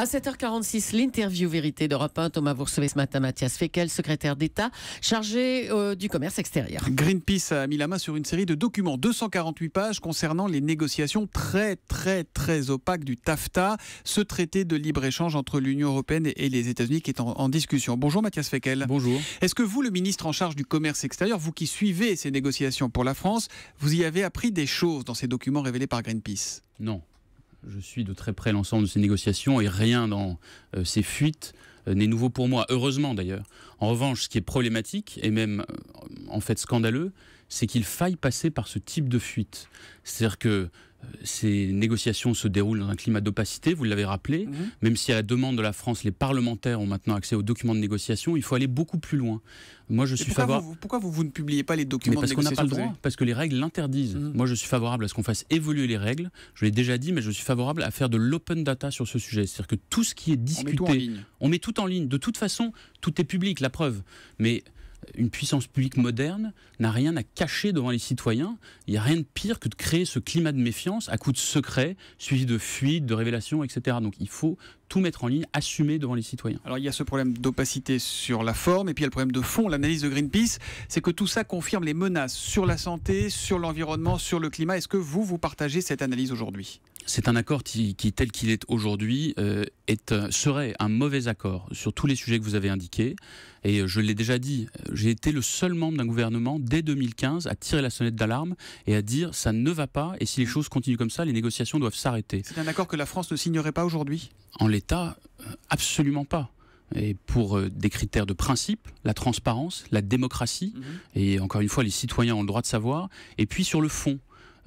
À 7h46, l'interview vérité d'Europe 1. Thomas, vous recevez ce matin Mathias Fekel, secrétaire d'État chargé euh, du commerce extérieur. Greenpeace a mis la main sur une série de documents, 248 pages, concernant les négociations très, très, très opaques du TAFTA, ce traité de libre-échange entre l'Union européenne et les États-Unis qui est en, en discussion. Bonjour Mathias Fekel. Bonjour. Est-ce que vous, le ministre en charge du commerce extérieur, vous qui suivez ces négociations pour la France, vous y avez appris des choses dans ces documents révélés par Greenpeace Non je suis de très près l'ensemble de ces négociations et rien dans euh, ces fuites euh, n'est nouveau pour moi, heureusement d'ailleurs. En revanche, ce qui est problématique et même euh, en fait scandaleux, c'est qu'il faille passer par ce type de fuite. C'est-à-dire que ces négociations se déroulent dans un climat d'opacité, vous l'avez rappelé. Mhm. Même si à la demande de la France, les parlementaires ont maintenant accès aux documents de négociation, il faut aller beaucoup plus loin. Moi, je suis pourquoi favorable. pourquoi vous, ne publiez pas les documents parce de négociation Parce qu'on n'a pas le droit, parce que les règles l'interdisent. Mhm. Moi, je suis favorable à ce qu'on fasse évoluer les règles. Je l'ai déjà dit, mais je suis favorable à faire de l'open data sur ce sujet. C'est-à-dire que tout ce qui est discuté, on met tout en ligne. On met tout en ligne. De toute façon, tout est public, la preuve. Mais une puissance publique moderne n'a rien à cacher devant les citoyens. Il n'y a rien de pire que de créer ce climat de méfiance à coup de secrets, suivi de fuites, de révélations, etc. Donc il faut tout mettre en ligne, assumer devant les citoyens. Alors il y a ce problème d'opacité sur la forme, et puis il y a le problème de fond. L'analyse de Greenpeace, c'est que tout ça confirme les menaces sur la santé, sur l'environnement, sur le climat. Est-ce que vous, vous partagez cette analyse aujourd'hui c'est un accord qui, tel qu'il est aujourd'hui, euh, euh, serait un mauvais accord sur tous les sujets que vous avez indiqués. Et euh, je l'ai déjà dit, j'ai été le seul membre d'un gouvernement dès 2015 à tirer la sonnette d'alarme et à dire ça ne va pas et si les choses continuent comme ça, les négociations doivent s'arrêter. C'est un accord que la France ne signerait pas aujourd'hui En l'état, absolument pas et pour des critères de principe, la transparence, la démocratie, mhm. et encore une fois, les citoyens ont le droit de savoir, et puis sur le fond,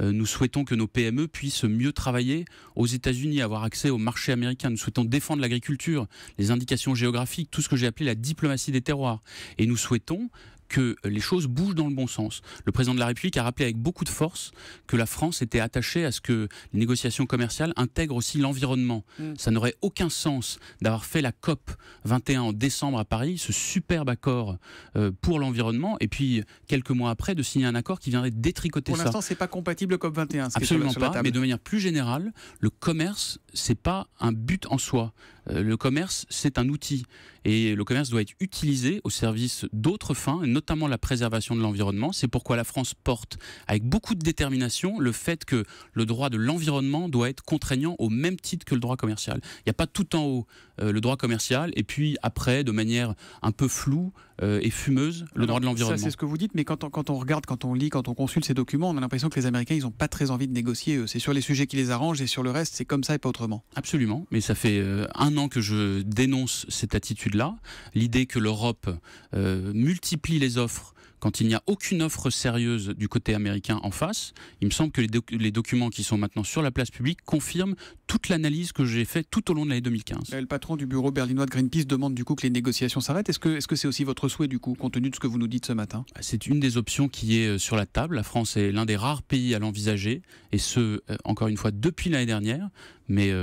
euh, nous souhaitons que nos PME puissent mieux travailler aux États-Unis, avoir accès au marché américain. Nous souhaitons défendre l'agriculture, les indications géographiques, tout ce que j'ai appelé la diplomatie des terroirs. Et nous souhaitons que les choses bougent dans le bon sens. Le président de la République a rappelé avec beaucoup de force que la France était attachée à ce que les négociations commerciales intègrent aussi l'environnement. Mm. Ça n'aurait aucun sens d'avoir fait la COP 21 en décembre à Paris, ce superbe accord euh, pour l'environnement, et puis quelques mois après de signer un accord qui viendrait détricoter ça. Pour l'instant, c'est pas compatible COP 21. Absolument pas. Mais de manière plus générale, le commerce, c'est pas un but en soi. Euh, le commerce, c'est un outil. Et le commerce doit être utilisé au service d'autres fins, notamment la préservation de l'environnement. C'est pourquoi la France porte avec beaucoup de détermination le fait que le droit de l'environnement doit être contraignant au même titre que le droit commercial. Il n'y a pas tout en haut euh, le droit commercial et puis après, de manière un peu floue, et euh, fumeuse le droit de l'environnement. Ça, c'est ce que vous dites, mais quand on, regarde, quand on lit, quand on consulte ces documents, on a l'impression que les Américains, ils n'ont pas très envie de négocier. C'est sur les sujets qui les arrangent et sur le reste, c'est comme ça et pas autrement. Absolument, mais ça fait euh, un an que je dénonce cette attitude-là, l'idée que l'Europe euh, multiplie les offres quand il n'y a aucune offre sérieuse du côté américain en face. Il me semble que les, documents qui sont maintenant sur la place publique confirment toute l'analyse que j'ai faite tout au long de l'année 2015. Euh, le patron du bureau berlinois de Greenpeace demande du coup que les négociations s'arrêtent. Est-ce que c'est -ce aussi votre souhait du coup, compte tenu de ce que vous nous dites ce matin ah, C'est une des options qui est euh, sur la table. La France est l'un des rares pays à l'envisager, et ce, euh, encore une fois, depuis l'année dernière. Mais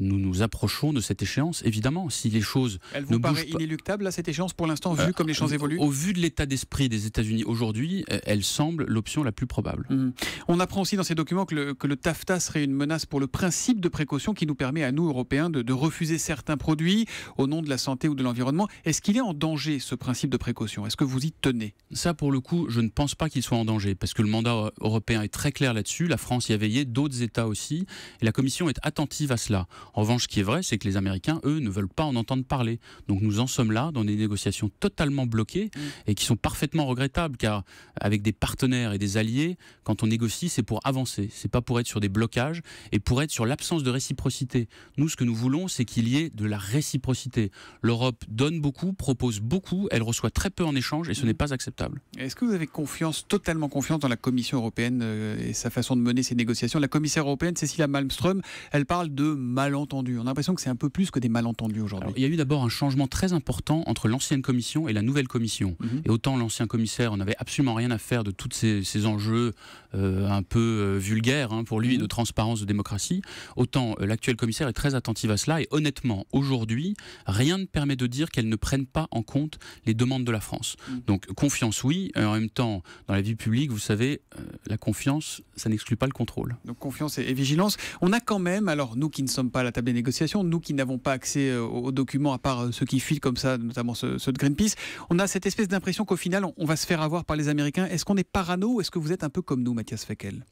nous nous approchons de cette échéance, évidemment. Si les choses. Elle vous paraît inéluctable, là, cette échéance, pour l'instant, vu comme les choses évoluent Au vu de l'état d'esprit des états aujourd'hui, euh, elle semble l'option la plus probable. Mhm. On apprend aussi dans ces documents que le, TAFTA serait une menace pour le principe de précaution qui nous permet à nous, Européens, de, refuser certains produits au nom de la santé ou de l'environnement. Est-ce qu'il est en danger, ce principe de précaution Est-ce que vous y tenez Ça, pour le coup, je ne pense pas qu'il soit en danger, parce que le mandat euh, européen est très clair là-dessus, la France y a veillé, d'autres États aussi, et la Commission est attentive à cela. En revanche, ce qui est vrai, c'est que les Américains, eux, ne veulent pas en entendre parler. Donc nous en sommes là, dans des négociations totalement bloquées, mhm. et qui sont parfaitement regrettables car avec des partenaires et des alliés, quand on négocie, c'est pour avancer, c'est pas pour être sur des blocages et pour être sur l'absence de réciprocité. Nous, ce que nous voulons, c'est qu'il y ait de la réciprocité. L'Europe donne beaucoup, propose beaucoup, elle reçoit très peu en échange et ce n'est pas acceptable. Est-ce que vous avez confiance, totalement confiance dans la Commission européenne euh, et sa façon de mener ses négociations La commissaire européenne, Cécilia Malmström, elle parle de malentendus. On a l'impression que c'est un peu plus que des malentendus aujourd'hui. Il y a eu d'abord un changement très important entre l'ancienne Commission et la nouvelle Commission. Mhm. Et autant l'ancien commissaire on n'avait absolument rien à faire de tous ces, enjeux euh, un peu euh, vulgaires hein, pour lui, mhm. de transparence, de démocratie. Autant euh, l'actuel commissaire est très attentive à cela. Et honnêtement, aujourd'hui, rien ne permet de dire qu'elle ne prenne pas en compte les demandes de la France. Mhm. Donc confiance, oui. en même temps, dans la vie publique, vous savez, la confiance, ça n'exclut pas le contrôle. Donc confiance et, vigilance. On a quand même, alors nous qui ne sommes pas à la table des négociations, nous qui n'avons pas accès aux, documents à part ceux qui filent comme ça, notamment ceux, de Greenpeace, on a cette espèce d'impression qu'au final, on, on va se faire avoir par les Américains. Est-ce qu'on est parano ou est-ce que vous êtes un peu comme nous, Mathias Fekel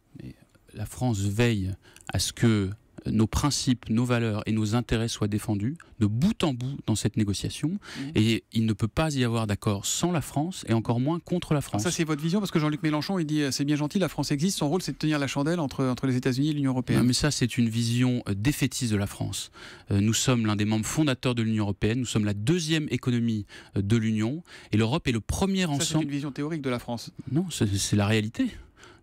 La France veille à ce que nos principes, nos valeurs et nos intérêts soient défendus de bout en bout dans cette négociation. Mmh. Et il ne peut pas y avoir d'accord sans la France et encore moins contre la France. Ça, c'est votre vision parce que Jean-Luc Mélenchon, il dit euh, c'est bien gentil, la France existe, son rôle c'est de tenir la chandelle entre, entre les États-Unis et l'Union européenne. Non, mais ça, c'est une vision euh, défaitiste de la France. Euh, nous sommes l'un des membres fondateurs de l'Union européenne, nous sommes la deuxième économie de l'Union et l'Europe est le premier ensemble. Ça, c'est une vision théorique de la France. Non, c'est la réalité.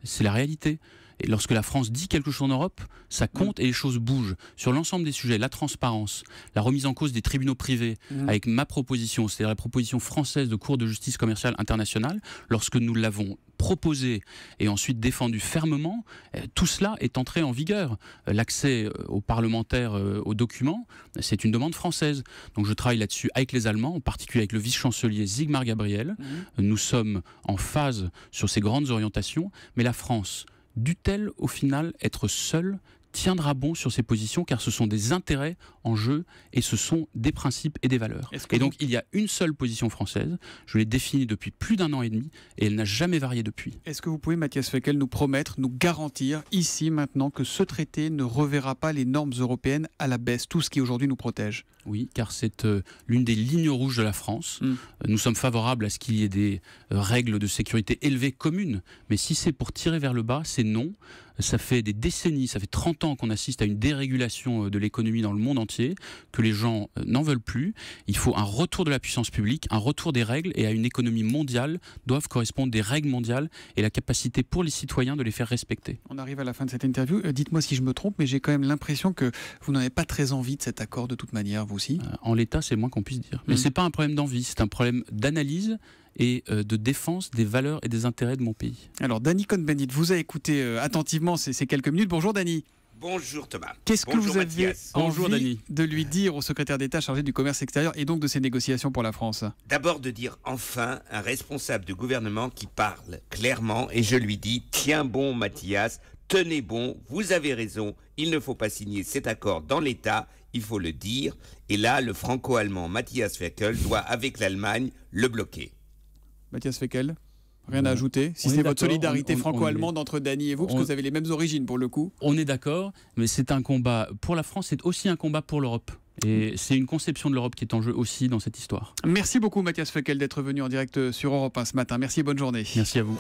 C'est la réalité lorsque la France dit quelque chose en Europe, ça mm. compte et les choses bougent. Sur l'ensemble des sujets, la transparence, la remise en cause des tribunaux privés, mm. avec ma proposition, c'est-à-dire la proposition française de Cour de justice commerciale internationale, lorsque nous l'avons proposé et ensuite défendu fermement, eh, tout cela est entré en vigueur. Euh, l'accès euh, aux parlementaires, euh, aux documents, c'est une demande française. Donc je travaille là-dessus avec les Allemands, en particulier avec le vice-chancelier Sigmar Gabriel. Mm. Nous sommes en phase sur ces grandes orientations, mais la France, dût elle au final être seule tiendra bon sur ses positions car ce sont des intérêts en jeu et ce sont des principes et des valeurs. Et donc il y a une seule position française, je l'ai définie depuis plus d'un an et demi et elle n'a jamais varié depuis. Est-ce que vous pouvez, Mathias Fekel, nous promettre, nous garantir ici maintenant que ce traité ne reverra pas les normes européennes à la baisse, tout ce qui aujourd'hui nous protège Oui, car c'est euh, l'une des lignes rouges de la France. Hum. Euh, nous sommes favorables à ce qu'il y ait des euh, règles de sécurité élevées communes, mais si c'est pour tirer vers le bas, c'est non. Ça fait des décennies, ça fait 30 ans qu'on assiste à une dérégulation euh, de l'économie dans le monde entier, que les gens euh, n'en veulent plus. Il faut un retour de la puissance publique, un retour des règles et à une économie mondiale doivent correspondre des règles mondiales et la capacité pour les citoyens de les faire respecter. On arrive à la fin de cette interview. Euh, dites-moi si je me trompe, mais j'ai quand même l'impression que vous n'avez pas très envie de cet accord de toute manière, vous aussi. en l'état, c'est moins qu'on puisse dire. Mais mm. ce n'est pas un problème d'envie, c'est un problème d'analyse et euh, de défense des valeurs et des intérêts de mon pays. Alors, Danny Cohn-Bendit vous a écouté euh, attentivement ces, quelques minutes. Bonjour, Danny. Bonjour Thomas. Qu'est-ce que vous aviez Bonjour, envie de lui dire au secrétaire d'État chargé du commerce extérieur et donc de ses négociations pour la France D'abord de dire enfin un responsable du gouvernement qui parle clairement et je lui dis tiens bon Mathias, tenez bon, vous avez raison, il ne faut pas signer cet accord dans l'État, il faut le dire. Et là, le franco-allemand Mathias Weckel doit avec l'Allemagne le bloquer. Mathias Fekel Rien à ajouter, si c'est votre solidarité franco-allemande entre Dany et vous, parce que vous avez les mêmes origines pour le coup. On est d'accord, mais c'est un combat pour la France, c'est aussi un combat pour l'Europe. Et c'est une conception de l'Europe qui est en jeu aussi dans cette histoire. Merci beaucoup Mathias Fekel d'être venu en direct sur Europe 1 ce matin. Merci et bonne journée. Merci à vous.